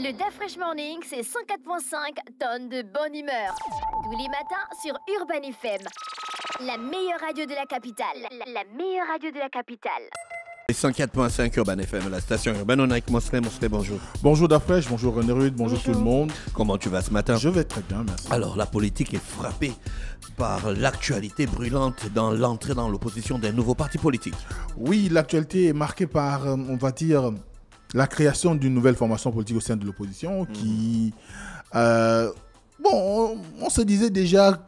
Le Dafresh Morning, c'est 104.5 tonnes de bonne humeur. Tous les matins sur Urban FM. La meilleure radio de la capitale. La, meilleure radio de la capitale. Et 104.5 Urban FM, la station urbaine, on est avec bonjour. Bonjour Dafresh, bonjour René Rude, bonjour, tout le monde. Comment tu vas ce matin Je vais très bien, merci. Alors, la politique est frappée par l'actualité brûlante dans l'entrée dans l'opposition d'un nouveau parti politique. Oui, l'actualité est marquée par, euh, on va dire, la création d'une nouvelle formation politique au sein de l'opposition qui... Euh, bon, on, se disait déjà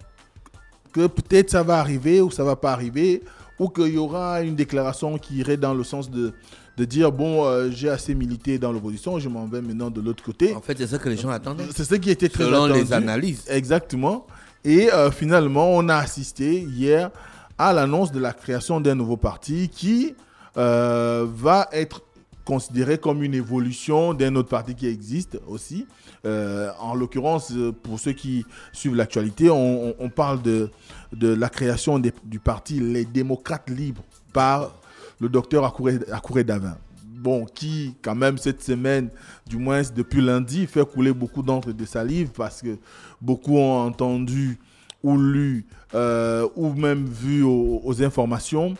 que peut-être ça va arriver ou ça va pas arriver, ou qu'il y aura une déclaration qui irait dans le sens de, de dire, bon, euh, j'ai assez milité dans l'opposition, je m'en vais maintenant de l'autre côté. En fait, c'est ça que les gens attendaient. C'est ce qui était très Selon les analyses. Exactement. Et euh, finalement, on a assisté hier à l'annonce de la création d'un nouveau parti qui va être considéré comme une évolution d'un autre parti qui existe aussi. Euh, en l'occurrence, pour ceux qui suivent l'actualité, on, parle de, de la création du parti Les démocrates libres par le docteur Akouré Davin. Bon, qui, quand même, cette semaine, du moins depuis lundi, fait couler beaucoup d'encre de salive parce que beaucoup ont entendu ou lu euh, ou même vu aux informations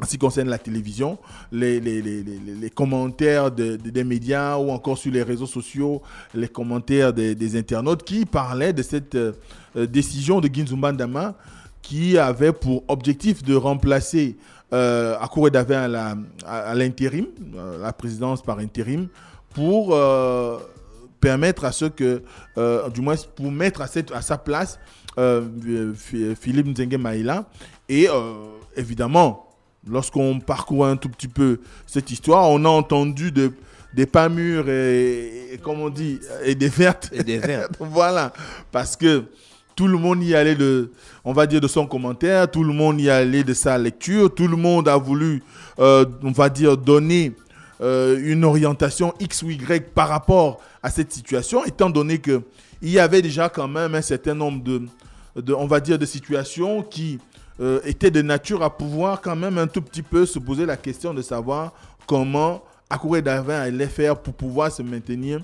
en ce qui concerne la télévision, les, commentaires des médias ou encore sur les réseaux sociaux, les commentaires des, internautes qui parlaient de cette euh, euh, décision de Ginzumba Ndama qui avait pour objectif de remplacer euh, à cour à, la, à, l'intérim, euh, la présidence par intérim, pour permettre à ce que, du moins pour mettre à, sa place Philippe Nzenge Maïla et évidemment lorsqu'on parcourt un tout petit peu cette histoire, on a entendu des pas mûrs et, comme on dit, et des vertes. Et des vertes. voilà, parce que tout le monde y allait de, on va dire, de son commentaire, tout le monde y allait de sa lecture, tout le monde a voulu, euh, on va dire, donner euh, une orientation X ou Y par rapport à cette situation, étant donné qu'il y avait déjà quand même un certain nombre de on va dire, de situations qui euh, était de nature à pouvoir quand même un tout petit peu se poser la question de savoir comment Akure Davin allait faire pour pouvoir se maintenir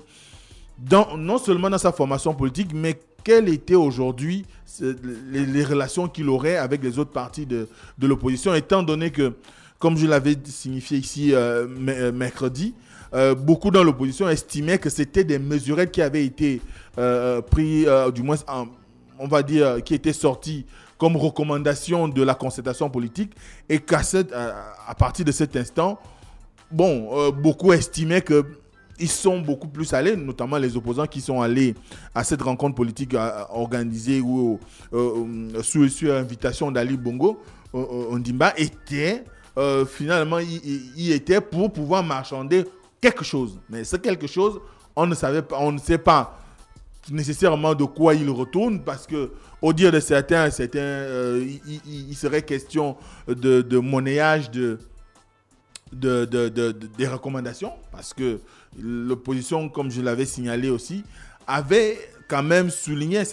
dans, non seulement dans sa formation politique, mais quelles étaient aujourd'hui euh, les, relations qu'il aurait avec les autres partis de, de l'opposition, étant donné que, comme je l'avais signifié ici euh, mercredi, beaucoup dans l'opposition estimaient que c'était des mesurettes qui avaient été pris prises, du moins, on va dire, qui étaient sorties comme recommandation de la concertation politique et qu'à à, à partir de cet instant, bon, euh, beaucoup estimaient que ils sont beaucoup plus allés, notamment les opposants qui sont allés à cette rencontre politique organisée ou euh, euh, sous, l'invitation d'Ali Bongo, Ondimba, étaient finalement, ils étaient pour pouvoir marchander quelque chose. Mais ce quelque chose, on ne savait pas, on ne sait pas nécessairement de quoi il retourne parce que au dire de certains, certains euh, il, serait question de, monnayage de, des recommandations, parce que l'opposition, comme je l'avais signalé aussi, avait quand même souligné un,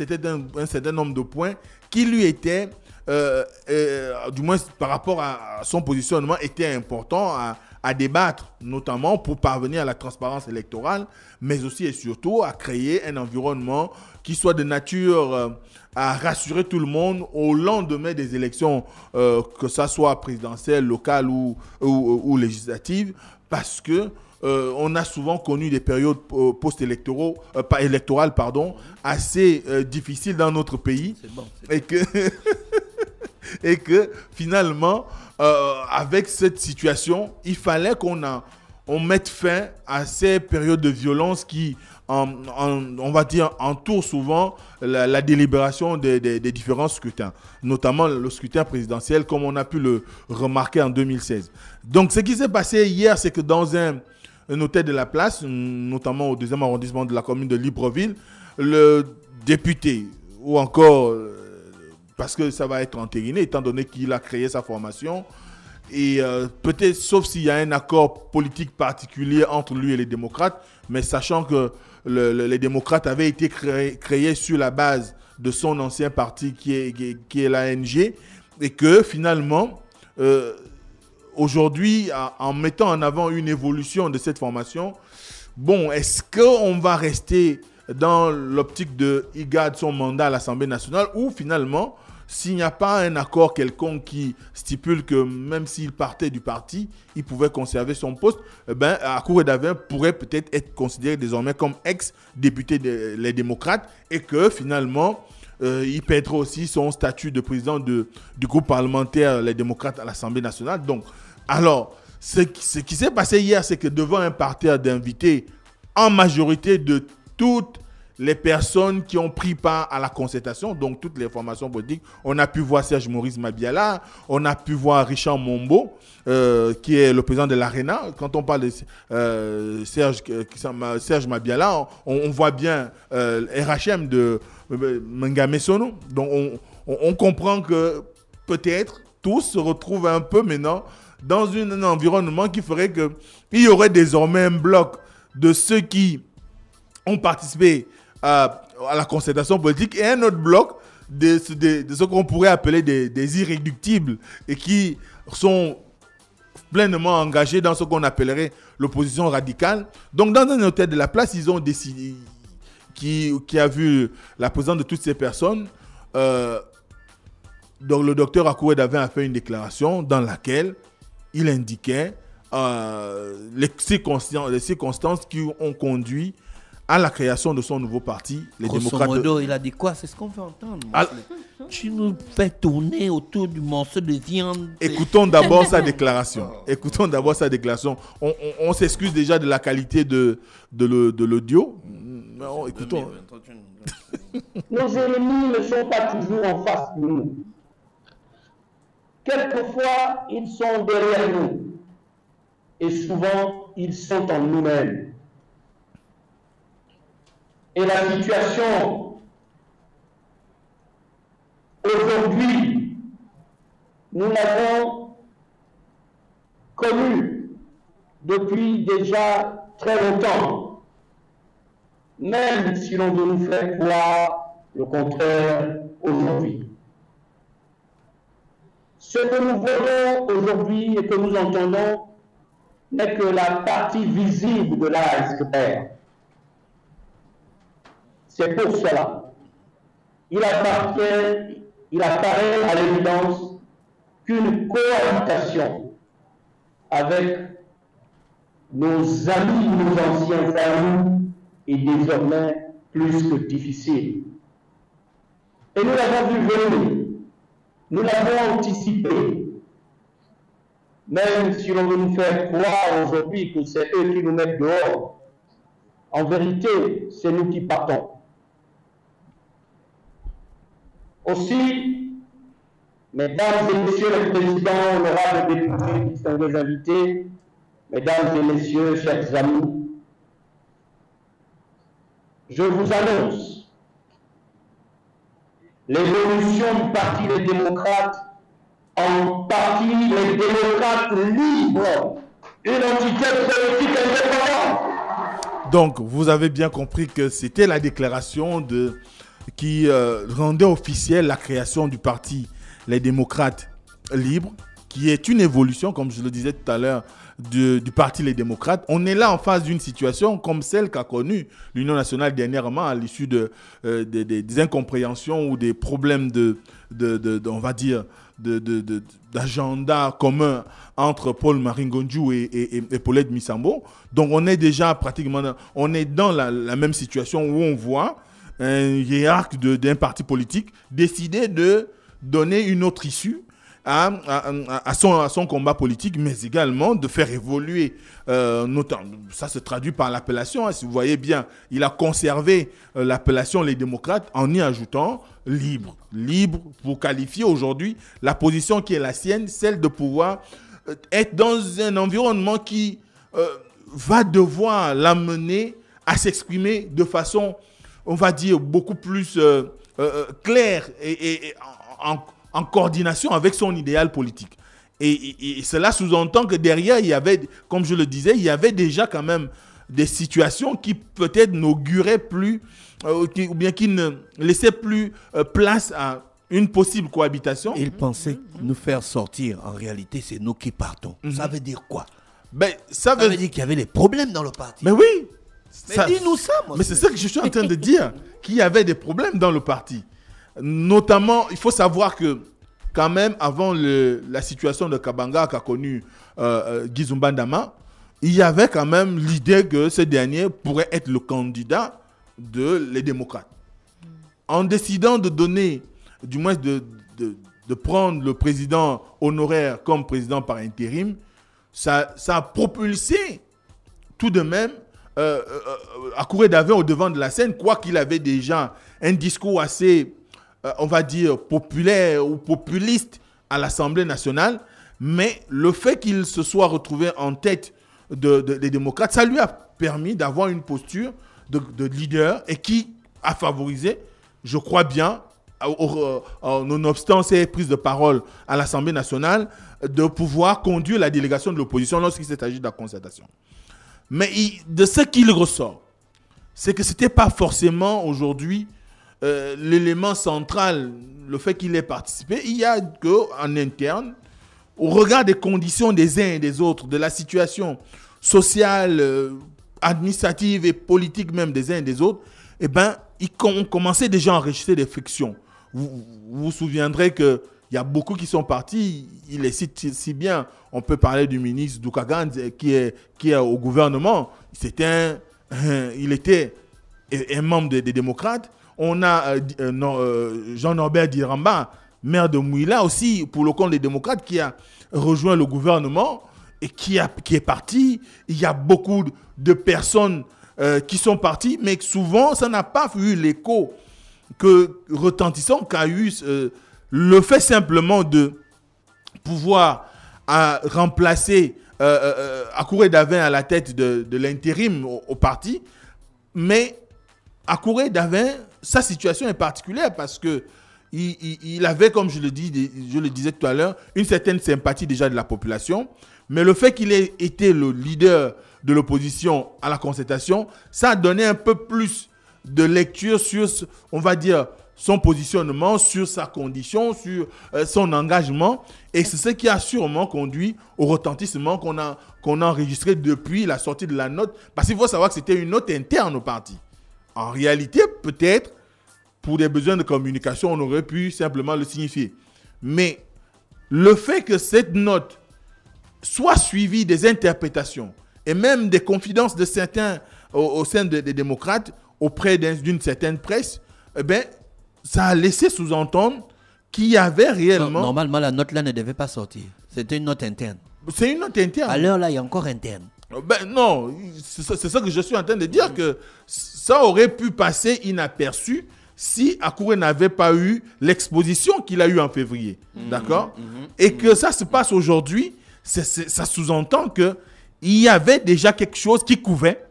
certain nombre de points qui lui étaient, euh, euh, du moins par rapport à son positionnement, étaient importants à débattre, notamment pour parvenir à la transparence électorale, mais aussi et surtout à créer un environnement qui soit de nature euh, à rassurer tout le monde au lendemain des élections, euh, que ça soit présidentielle, locale ou, ou, législative, parce que euh, on a souvent connu des périodes post-électoraux, pas électorales, pardon, assez difficiles dans notre pays, et que et que finalement, euh, avec cette situation, il fallait qu'on on mette fin à ces périodes de violence qui, on va dire, entourent souvent la, délibération des, différents scrutins, notamment le scrutin présidentiel, comme on a pu le remarquer en 2016. Donc, ce qui s'est passé hier, c'est que dans un hôtel de la place, notamment au deuxième arrondissement de la commune de Libreville, le député ou encore parce que ça va être entériné, étant donné qu'il a créé sa formation. Et euh, peut-être, sauf s'il y a un accord politique particulier entre lui et les démocrates, mais sachant que les démocrates avaient été créés, sur la base de son ancien parti qui est, qui l'ANG, et que finalement, euh, aujourd'hui, en mettant en avant une évolution de cette formation, bon, est-ce qu'on va rester dans l'optique de il son mandat à l'Assemblée nationale ou finalement, s'il n'y a pas un accord quelconque qui stipule que même s'il partait du parti, il pouvait conserver son poste, eh ben, Akour Davin pourrait peut-être être considéré désormais comme ex-député des démocrates et que finalement, euh, il perdra aussi son statut de président de, du groupe parlementaire Les démocrates à l'Assemblée nationale. Donc, alors, ce qui, ce qui s'est passé hier, c'est que devant un parterre d'invités en majorité de toutes les personnes qui ont pris part à la concertation, donc toutes les formations politiques. On a pu voir Serge Maurice Mabiala, on a pu voir Richard Mombo, euh, qui est le président de l'ARENA. Quand on parle de euh, Serge, euh, Serge Mabiala, on, voit bien RHM de Mengamesono. Donc on, comprend que peut-être tous se retrouvent un peu maintenant dans un environnement qui ferait qu'il y aurait désormais un bloc de ceux qui ont participé euh, à, la concertation politique et un autre bloc de, de, ce qu'on pourrait appeler des, irréductibles et qui sont pleinement engagés dans ce qu'on appellerait l'opposition radicale. Donc dans un hôtel de la place, ils ont décidé, qui, a vu la présence de toutes ces personnes, euh, donc le docteur Akoué avait a fait une déclaration dans laquelle il indiquait euh, les circonstances qui ont conduit à la création de son nouveau parti, les démocrates. Modo, il a dit quoi C'est ce qu'on veut entendre. Tu nous fais tourner autour du morceau de viande. Oh. Écoutons d'abord sa déclaration. Écoutons d'abord sa déclaration. On, s'excuse déjà de la qualité de, de l'audio. Non, écoutons. Nos ennemis ne sont pas toujours en face de nous. Quelquefois, ils sont derrière nous. Et souvent, ils sont en nous-mêmes et la situation aujourd'hui, nous l'avons connue depuis déjà très longtemps, même si l'on veut nous faire croire le contraire aujourd'hui. Ce que nous voyons aujourd'hui et que nous entendons n'est que la partie visible de l'iceberg. C'est pour cela, il il apparaît à l'évidence qu'une cohabitation avec nos amis, nos anciens amis, est désormais plus que difficile. Et nous l'avons vu venir, nous l'avons anticipé. Même si on veut nous faire croire aujourd'hui que c'est eux qui nous mettent dehors, en vérité, c'est nous qui partons. Aussi, mesdames et messieurs les présidents, honorables députés, distingués invités, mesdames et messieurs, chers amis, je vous annonce l'évolution du Parti des démocrates en parti des démocrates libres, une entité politique indépendante. Donc, vous avez bien compris que c'était la déclaration de qui euh, rendait officielle la création du parti Les démocrates libres, qui est une évolution, comme je le disais tout à l'heure, du, Parti Les Démocrates. On est là en face d'une situation comme celle qu'a connue l'Union nationale dernièrement à l'issue de, euh, des, incompréhensions ou des problèmes de, de, on va dire, d'agenda commun entre Paul Maringonjou et, et, Paulette Missambo. Donc on est déjà pratiquement, on est dans la, la même situation où on voit un hiérarque d'un parti politique, décider de donner une autre issue à, son, combat politique, mais également de faire évoluer. Euh, notamment, ça se traduit par l'appellation. Hein, si vous voyez bien, il a conservé euh, l'appellation les démocrates en y ajoutant libre. Libre pour qualifier aujourd'hui la position qui est la sienne, celle de pouvoir euh, être dans un environnement qui va devoir l'amener à s'exprimer de façon on va dire, beaucoup plus euh, euh, euh, clair et, en, coordination avec son idéal politique. Et, cela sous-entend que derrière, il y avait, comme je le disais, il y avait déjà quand même des situations qui peut-être n'auguraient plus, ou bien qui ne laissaient plus place à une possible cohabitation. Il pensait nous faire sortir. En réalité, c'est nous qui partons. Mhm. Ça veut dire quoi ben, ça, veut... ça veut dire qu'il y avait des problèmes dans le parti. Mais ben oui, mais nous Mais c'est ça que je suis en train de dire, qu'il y avait des problèmes dans le parti. Notamment, il faut savoir que quand même, avant le, la situation de Kabanga qu'a connu euh, euh Gizumbandama, il y avait quand même l'idée que ce dernier pourrait être le candidat de les démocrates. En décidant de donner, du moins de, de, prendre le président honoraire comme président par intérim, ça, ça a propulsé tout de même euh, euh, euh, a d'avant d'avant au devant de la scène, quoi qu'il avait déjà un discours assez, on va dire, populaire ou populiste à l'Assemblée nationale, mais le fait qu'il se soit retrouvé en tête des démocrates, ça lui a permis d'avoir une posture de, leader et qui a favorisé, je crois bien, en nonobstant ses prises de parole à l'Assemblée nationale, de pouvoir conduire la délégation de l'opposition lorsqu'il s'agit de la concertation. Mais de ce qu'il ressort, c'est que ce n'était pas forcément aujourd'hui euh, l'élément central, le fait qu'il ait participé. Il y a qu'en interne, au regard des conditions des uns et des autres, de la situation sociale, euh, administrative et politique même des uns et des autres, eh ben, ils, ont commencé déjà à enregistrer des frictions. vous, vous souviendrez que il y a beaucoup qui sont partis, il les cite si bien. On peut parler du ministre Doukagan euh, qui est, qui est au gouvernement. c'était il était un membre des, démocrates. On a euh, euh, Jean-Norbert Diramba, maire de Mouila aussi, pour le compte des démocrates, qui a rejoint le gouvernement et qui, a, qui est parti. Il y a beaucoup de personnes qui sont parties, mais souvent, ça n'a pas eu l'écho que retentissant qu'a eu le fait simplement de pouvoir euh, remplacer euh, euh, euh Davin à la tête de, l'intérim au, parti. Mais Akouré Davin, sa situation est particulière parce que il, avait, comme je le, disais tout à l'heure, une certaine sympathie déjà de la population. Mais le fait qu'il ait été le leader de l'opposition à la concertation, ça a donné un peu plus de lecture sur, on va dire, son positionnement, sur sa condition, sur euh, son engagement. Et c'est ce qui a sûrement conduit au retentissement qu'on a, qu'on a enregistré depuis la sortie de la note. Parce qu'il faut savoir que c'était une note interne au parti. En réalité, peut-être, pour des besoins de communication, on aurait pu simplement le signifier. Mais le fait que cette note soit suivie des interprétations et même des confidences de certains au, sein des démocrates auprès d'une certaine presse, eh bien, ça a laissé sous-entendre qu'il y avait réellement. Normalement, la note là ne devait pas sortir. C'était une note interne. C'est une note interne. À l'heure là, il y a encore interne. Ben, non, c'est ça que je suis en train de dire, que ça aurait pu passer inaperçu si Akure n'avait pas eu l'exposition qu'il a eue en février. Mhm, D'accord mhm, mhm. Et que ça se passe aujourd'hui, ça sous-entend que il y avait déjà quelque chose qui couvait,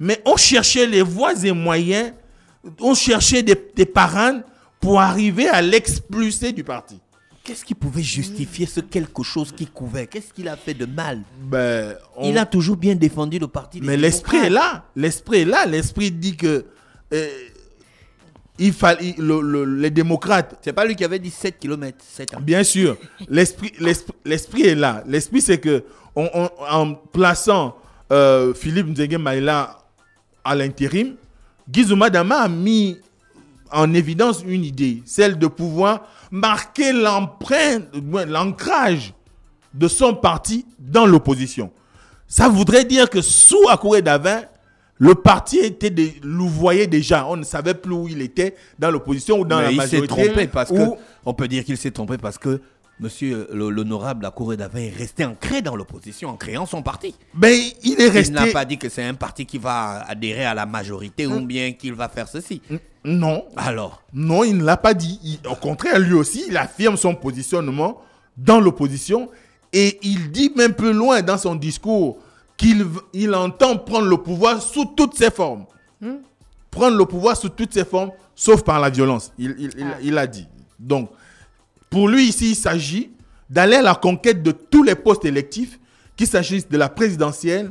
mais on cherchait les voies et moyens on cherchait des, parrains pour arriver à l'expulser du parti. Qu'est-ce qui pouvait justifier ce quelque chose qui couvait Qu'est-ce qu'il a fait de mal ben, Il a toujours bien défendu le parti. mais l'esprit est là. L'esprit est là. L'esprit dit que euh, il fallait les démocrates. C'est pas lui qui avait dit 7 km, 7 Bien sûr. L'esprit est là. L'esprit, c'est que en plaçant euh, Philippe Nzenge Maïla à l'intérim, Dama a mis en évidence une idée, celle de pouvoir marquer l'empreinte, l'ancrage de son parti dans l'opposition. Ça voudrait dire que sous Akouré Davin, le parti était de, louvoyé déjà. On ne savait plus où il était, dans l'opposition ou dans la majorité. Il s'est trompé parce que. On peut dire qu'il s'est trompé parce que Monsieur l'honorable, la d'Avin est resté ancré dans l'opposition en créant son parti. Mais il est resté. Il n'a pas dit que c'est un parti qui va adhérer à la majorité ou hein? bien qu'il va faire ceci. Non. Alors Non, il ne l'a pas dit. au contraire, lui aussi, il affirme son positionnement dans l'opposition et il dit même plus loin dans son discours qu'il il entend prendre le pouvoir sous toutes ses formes. Hein? Prendre le pouvoir sous toutes ses formes, sauf par la violence. Il, il ah. a dit. Donc, pour lui, ici, il s'agit d'aller à la conquête de tous les postes électifs, qu'il s'agisse de la présidentielle,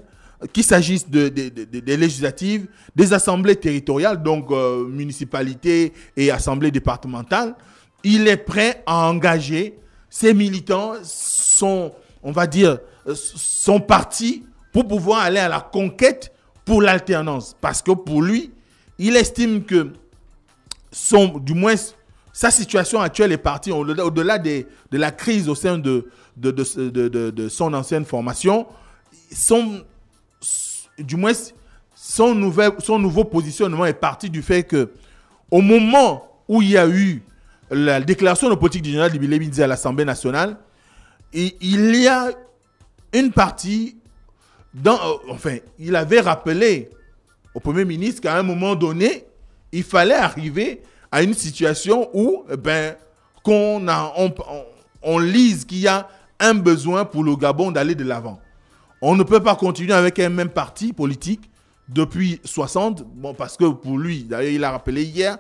qu'il s'agisse des de, législatives, des assemblées territoriales, donc euh, municipalités et assemblées départementales. Il est prêt à engager ses militants, son, on va dire, euh, son parti pour pouvoir aller à la conquête pour l'alternance. Parce que pour lui, il estime que son, du moins sa situation actuelle est partie au-delà de la crise au sein de, de, son ancienne formation. Son, du moins, son, nouvel, son nouveau positionnement est parti du fait que, au moment où il y a eu la déclaration de politique du général Dibilé à l'Assemblée nationale, il y a une partie, dans, euh, enfin, il avait rappelé au Premier ministre qu'à un moment donné, il fallait arriver à une situation où eh ben, qu'on on, lise qu'il y a un besoin pour le Gabon d'aller de l'avant. On ne peut pas continuer avec un même parti politique depuis 60, bon, parce que pour lui, d'ailleurs il a rappelé hier,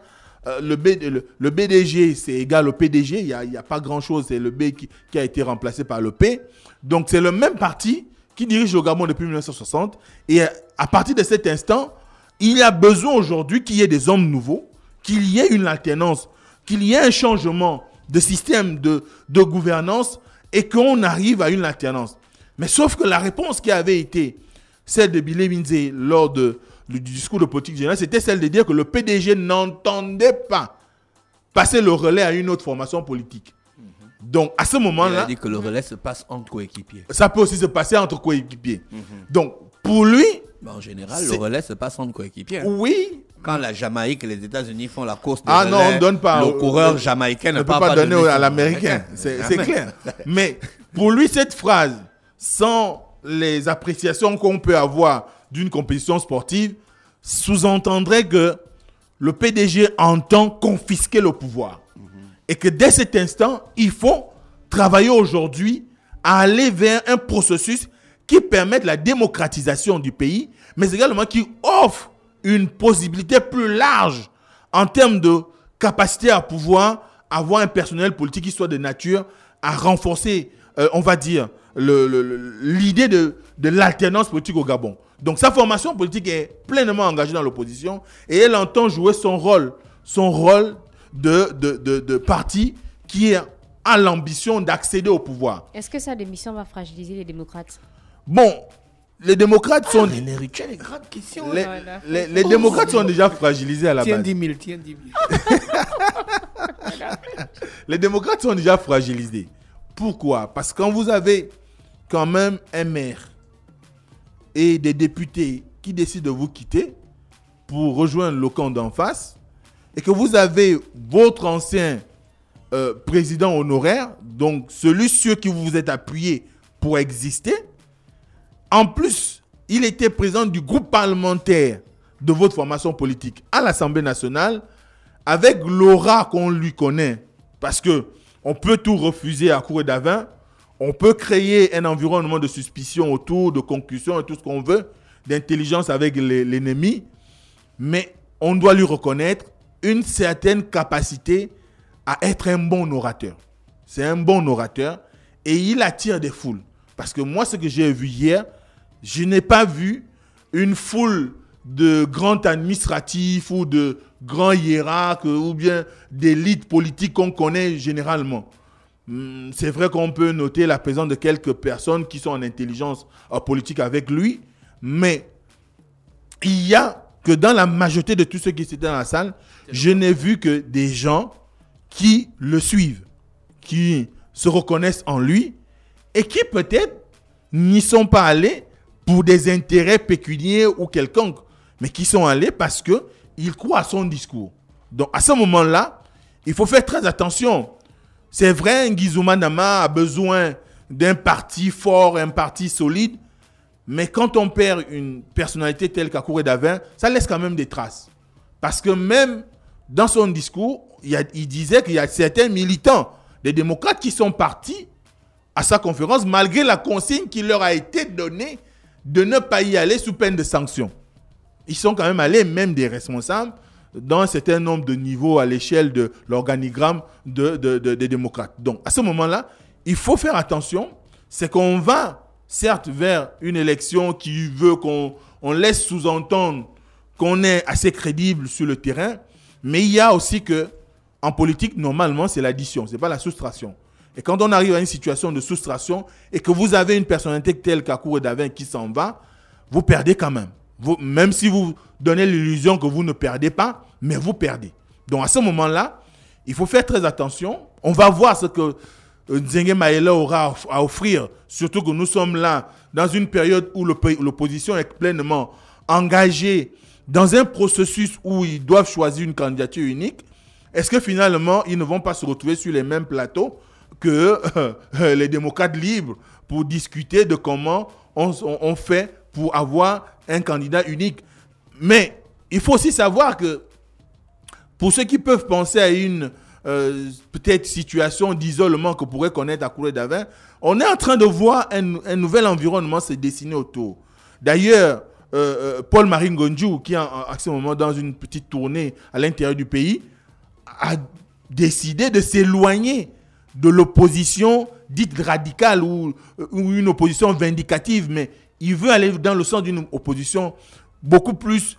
euh, le, BDG, c'est égal au PDG, il n'y a, pas grand-chose, c'est le B qui, a été remplacé par le P. Donc c'est le même parti qui dirige le Gabon depuis 1960. Et à partir de cet instant, il a besoin aujourd'hui qu'il y ait des hommes nouveaux qu'il y ait une alternance, qu'il y ait un changement de système de, de gouvernance et qu'on arrive à une alternance. Mais sauf que la réponse qui avait été celle de Billy Binze lors du discours de politique générale, c'était celle de dire que le PDG n'entendait pas passer le relais à une autre formation politique. Mhm. Donc, à ce moment-là... Il a dit que le relais se passe entre coéquipiers. Ça peut aussi se passer entre coéquipiers. Mhm. Donc, pour lui, bah, en général, le relais se passe entre coéquipiers. Oui. Quand la Jamaïque et les États-Unis font la course ah non, on donne pas. Le coureur jamaïcain ne, peut pas, donner, à l'américain. C'est clair. Mais pour lui, cette phrase, sans les appréciations qu'on peut avoir d'une compétition sportive, sous-entendrait que le PDG entend confisquer le pouvoir. Et que dès cet instant, il faut travailler aujourd'hui à aller vers un processus qui permettent la démocratisation du pays, mais également qui offrent une possibilité plus large en termes de capacité à pouvoir avoir un personnel politique qui soit de nature à renforcer, euh, on va dire, l'idée de, l'alternance politique au Gabon. Donc sa formation politique est pleinement engagée dans l'opposition et elle entend jouer son rôle, son rôle de, de parti qui a l'ambition d'accéder au pouvoir. Est-ce que sa démission va fragiliser les démocrates Bon, les démocrates sont. Ah, les démocrates sont déjà fragilisés à la tiens base. 10 tiens 10 000. les démocrates sont déjà fragilisés. Pourquoi Parce que quand vous avez quand même un maire et des députés qui décident de vous quitter pour rejoindre le camp d'en face, et que vous avez votre ancien euh, président honoraire, donc celui sur qui vous vous êtes appuyé pour exister, en plus, il était président du groupe parlementaire de votre formation politique à l'Assemblée nationale avec l'aura qu'on lui connaît. Parce que on peut tout refuser à courir d'avant, on peut créer un environnement de suspicion autour, de concussion et tout ce qu'on veut, d'intelligence avec l'ennemi, mais on doit lui reconnaître une certaine capacité à être un bon orateur. C'est un bon orateur et il attire des foules. Parce que moi, ce que j'ai vu hier, je n'ai pas vu une foule de grands administratifs ou de grands hiérarques ou bien d'élites politiques qu'on connaît généralement. Hmm, c'est vrai qu'on peut noter la présence de quelques personnes qui sont en intelligence euh, politique avec lui, mais il y a que dans la majorité de tous ceux qui étaient dans la salle, je n'ai vu que des gens qui le suivent, qui se reconnaissent en lui et qui peut-être n'y sont pas allés pour des intérêts pécuniaires ou quelconques, mais qui sont allés parce qu'ils croient à son discours. Donc à ce moment-là, il faut faire très attention. C'est vrai, Ngizuma Nama a besoin d'un parti fort, un parti solide, mais quand on perd une personnalité telle qu'Akouré Davin, ça laisse quand même des traces. Parce que même dans son discours, il, il disait qu'il y a certains militants des démocrates qui sont partis à sa conférence malgré la consigne qui leur a été donnée de ne pas y aller sous peine de sanction. Ils sont quand même allés, même des responsables, dans un certain nombre de niveaux à l'échelle de l'organigramme des de, démocrates. Donc, à ce moment-là, il faut faire attention. C'est qu'on va, certes, vers une élection qui veut qu'on laisse sous-entendre qu'on est assez crédible sur le terrain, mais il y a aussi que, en politique, normalement, c'est l'addition, ce n'est pas la soustraction. Et quand on arrive à une situation de soustraction et que vous avez une personnalité telle qu'Akour Davin qui s'en va, vous perdez quand même. Vous, même si vous donnez l'illusion que vous ne perdez pas, mais vous perdez. Donc à ce moment-là, il faut faire très attention. On va voir ce que euh, Nzenge Maïla aura à offrir, surtout que nous sommes là dans une période où l'opposition est pleinement engagée dans un processus où ils doivent choisir une candidature unique. Est-ce que finalement, ils ne vont pas se retrouver sur les mêmes plateaux que euh, les démocrates libres pour discuter de comment on, fait pour avoir un candidat unique. Mais il faut aussi savoir que pour ceux qui peuvent penser à une euh, peut-être situation d'isolement que pourrait connaître à d'Avin, on est en train de voir un, nouvel environnement se dessiner autour. D'ailleurs, euh, Paul marie Ngonjou, qui est à ce moment dans une petite tournée à l'intérieur du pays, a décidé de s'éloigner de l'opposition dite radicale euh, ou, une opposition vindicative, mais il veut aller dans le sens d'une opposition beaucoup plus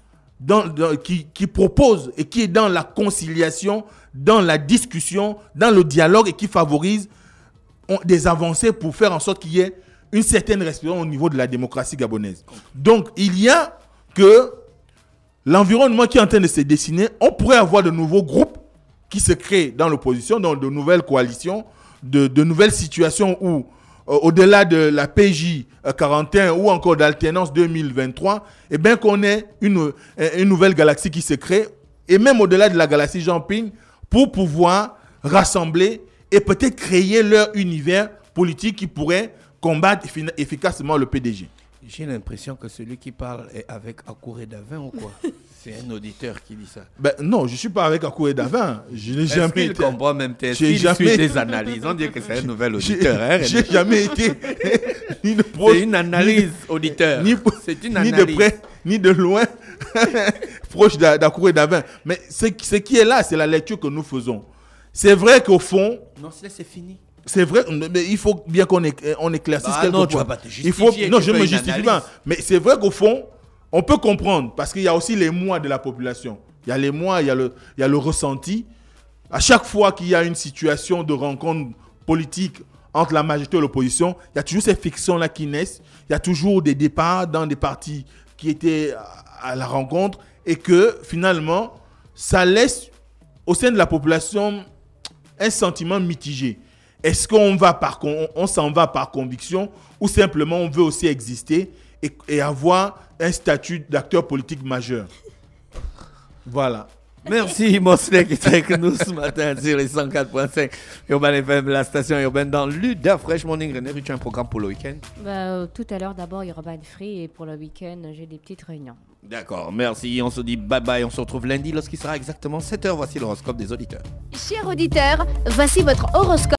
qui, propose et qui est dans la conciliation, dans la discussion, dans le dialogue et qui favorise des avancées pour faire en sorte qu'il y ait une certaine respiration au niveau de la démocratie gabonaise. Donc il y a que l'environnement qui est en train de se dessiner, on pourrait avoir de nouveaux groupes qui se crée dans l'opposition, dans de nouvelles coalitions, de, nouvelles situations où, euh, au-delà de la PJ 41 euh, ou encore d'alternance 2023, eh bien qu'on ait une, nouvelle galaxie qui se crée, et même au-delà de la galaxie jean pour pouvoir rassembler et peut-être créer leur univers politique qui pourrait combattre efficacement le PDG. J'ai l'impression que celui qui parle est avec Akouré Davin ou quoi C'est un auditeur qui dit ça. Ben non, je ne suis pas avec Akouré Davin. Je n'ai jamais été. comprend même tes des analyses. On dit que c'est un nouvel auditeur. Hein, j'ai jamais été C'est une analyse, auditeur. Ni... C'est une Ni de près, ni de loin, proche d'Akouré Davin. Mais ce qui est là, c'est la lecture que nous faisons. C'est vrai qu'au fond. Non, c'est fini. C'est vrai, mais il faut bien qu'on euh, on éclaircisse bah non, tu vas pas te il non, je me justifie Mais c'est vrai qu'au fond, on peut comprendre, parce qu'il y a aussi les mois de la population. Il y a les mois, il y a le, il y a le ressenti. À chaque fois qu'il y a une situation de rencontre politique entre la majorité et l'opposition, il y a toujours ces fictions-là qui naissent. Il y a toujours des départs dans des partis qui étaient à la rencontre et que finalement, ça laisse au sein de la population un sentiment mitigé. Est-ce qu'on va par on, s'en va par conviction ou simplement on veut aussi exister et, avoir un statut d'acteur politique majeur Voilà. Merci, Mosley, qui est avec nous ce matin sur les 104.5 Urban FM, la station urbaine dans l'UDA Fresh Morning. René, tu as un programme pour le week-end bah, euh, Tout à l'heure, d'abord Urban Free et pour le week-end, j'ai des petites réunions. D'accord, merci. On se dit bye bye. On se retrouve lundi lorsqu'il sera exactement 7h. Voici l'horoscope des auditeurs. Chers auditeurs, voici votre horoscope.